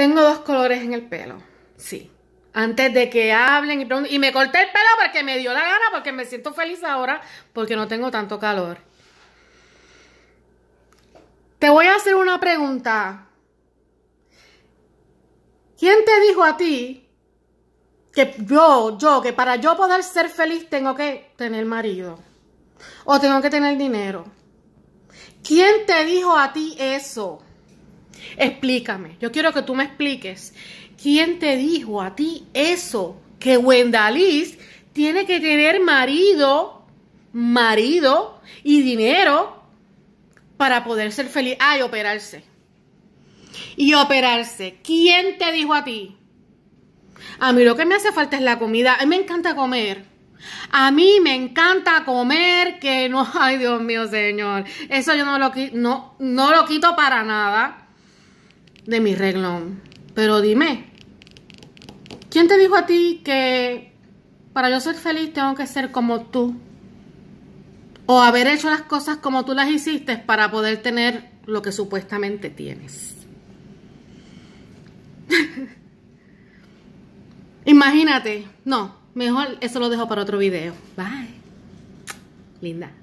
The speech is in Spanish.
Tengo dos colores en el pelo. Sí. Antes de que hablen y, me corté el pelo porque me dio la gana, porque me siento feliz ahora, porque no tengo tanto calor. Te voy a hacer una pregunta. ¿Quién te dijo a ti que yo, yo, que para yo poder ser feliz tengo que tener marido? O tengo que tener dinero. ¿Quién te dijo a ti eso? Explícame, yo quiero que tú me expliques. ¿Quién te dijo a ti eso? Que Wendalis tiene que tener marido, marido y dinero para poder ser feliz. Ah, operarse. Y operarse. ¿Quién te dijo a ti? A mí lo que me hace falta es la comida. A mí me encanta comer. A mí me encanta comer que no, ay Dios mío, señor. Eso yo no lo, no, no lo quito para nada de mi reglón. Pero dime, ¿quién te dijo a ti que para yo ser feliz tengo que ser como tú? O haber hecho las cosas como tú las hiciste para poder tener lo que supuestamente tienes. Imagínate, no, mejor eso lo dejo para otro video. Bye. Linda.